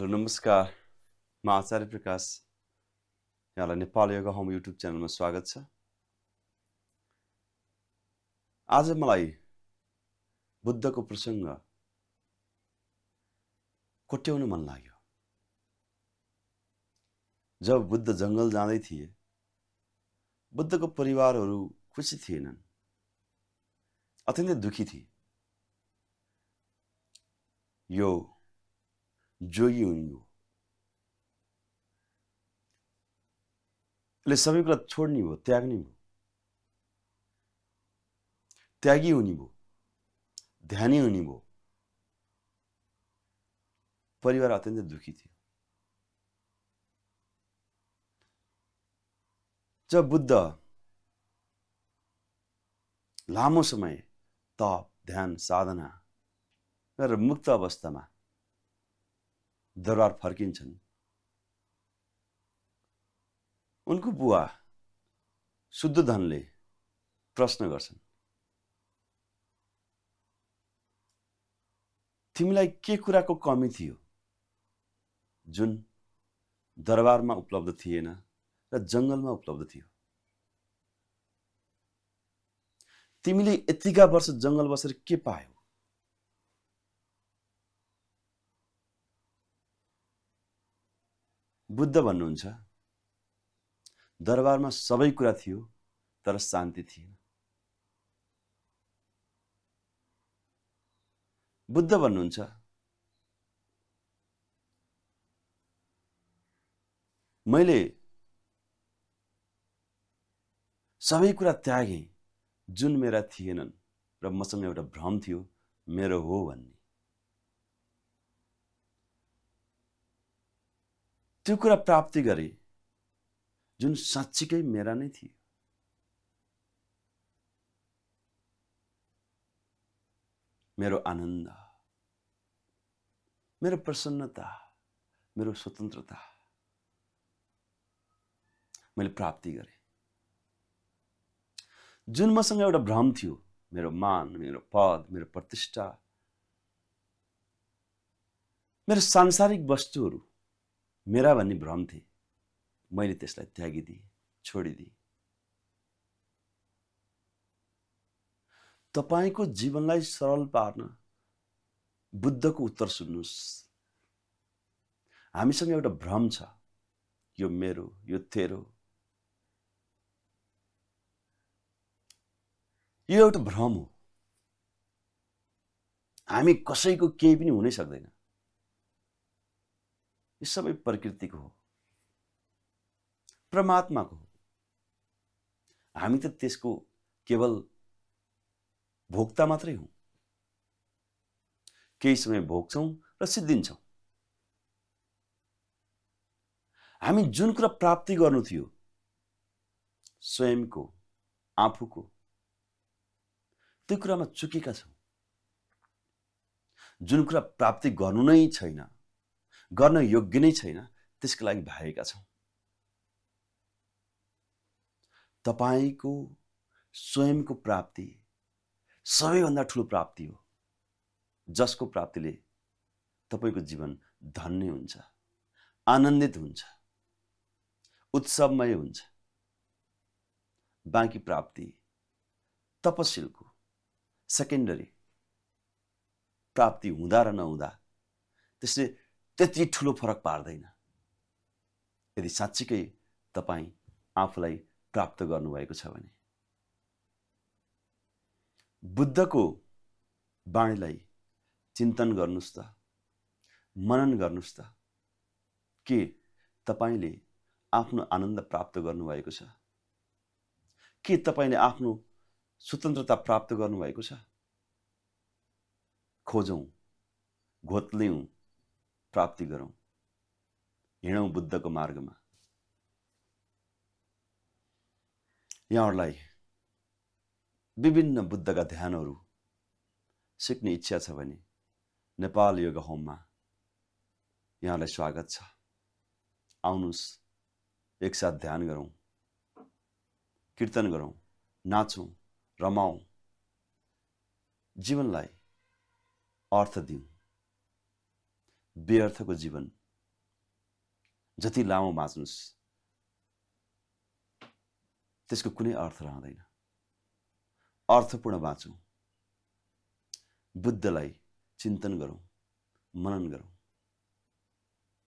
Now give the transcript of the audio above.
hello नमस्कार म आचार्य प्रकाश यहाँलाई नेपाल योगा होम युट्युब च्यानलमा स्वागत छ आज मलाई बुद्धको प्रसङ्ग कोट्याउन मन लाग्यो जब बुद्ध जङ्गल जाँदै थिए बुद्धको परिवारहरू खुसी थिएनन् अत्यन्तै दुखी थिए यो जोगी हुने हो ले सबै कुरा छोड्ने भयो त्याग्ने भयो त्यागी हुने भयो ध्यानी हुने भयो परिवार अत्यन्तै दुखी थियो जब बुद्ध लामो समय तप ध्यान साधना र मुक्त अवस्थामा दरबार फर्किन्छन् उनको बुवा धनले प्रश्न गर्छन् तिमीलाई के कुराको कमी थियो जुन दरबारमा उपलब्ध थिएन र जङ्गलमा उपलब्ध थियो तिमीले यतिका वर्ष जङ्गल बसेर के पायौ बुद्ध भन्नुहुन्छ दरबारमा सबै कुरा थियो तर शान्ति थिएन बुद्ध भन्नुहुन्छ मैले सबै कुरा त्यागेँ जुन मेरा थिएनन् र मसँग एउटा भ्रम थियो मेरो हो भन्ने त्यो कुरा प्राप्ति गरे जुन साँच्चीकै मेरा नै थियो मेरो आनन्द मेरो प्रसन्नता मेरो स्वतन्त्रता मैले प्राप्ति गरेँ जुन मसँग एउटा भ्रम थियो मेरो मान मेरो पद मेरो प्रतिष्ठा मेरो सांसारिक वस्तुहरू मेरा भन्ने भ्रम थिए मैले त्यसलाई त्यागिदिएँ छोडिदिएँ तपाईँको जीवनलाई सरल पार्न बुद्धको उत्तर सुन्नुहोस् हामीसँग एउटा भ्रम छ यो मेरो यो तेरो यो एउटा भ्रम हो हामी कसैको केही पनि हुनै सक्दैन यो सबै प्रकृतिको हो परमात्माको हो हामी त त्यसको केवल भोक्ता मात्रै हौँ केही समय भोग्छौँ र सिद्धिन्छौँ हामी जुन कुरा प्राप्ति गर्नु थियो स्वयंको आफूको त्यो कुरामा चुकेका छौँ जुन कुरा प्राप्ति गर्नु नै छैन गर्न योग्य नै छैन त्यसको लागि भागेका छौँ तपाईँको स्वयंको प्राप्ति सबैभन्दा ठुलो प्राप्ति हो जसको प्राप्तिले तपाईँको जीवन धन्य हुन्छ आनन्दित हुन्छ उत्सवमय हुन्छ बाँकी प्राप्ति तपसिलको सेकेन्डरी प्राप्ति हुँदा र नहुँदा त्यसले त्यति ठुलो फरक पार्दैन यदि साँच्चीकै तपाईँ आफूलाई प्राप्त गर्नुभएको छ भने बुद्धको वाणीलाई चिन्तन गर्नुहोस् त मनन गर्नुहोस् त के तपाईँले आफ्नो आनन्द प्राप्त गर्नुभएको छ के तपाईँले आफ्नो स्वतन्त्रता प्राप्त गर्नुभएको छ खोजौँ घोत्लिउँ प्राप्ति गरौँ हिँडौँ बुद्धको मार्गमा यहाँहरूलाई विभिन्न बुद्धका ध्यानहरू सिक्ने इच्छा छ भने नेपाल योग होममा यहाँलाई स्वागत छ आउनुहोस् एकसाथ ध्यान गरौँ कीर्तन गरौँ नाचौँ रमाउँ जीवनलाई अर्थ दिउँ व्यर्थको जीवन जति लामो बाँच्नुहोस् त्यसको कुनै अर्थ रहँदैन अर्थपूर्ण बाँचौँ बुद्धलाई चिन्तन गरौँ मनन गरौँ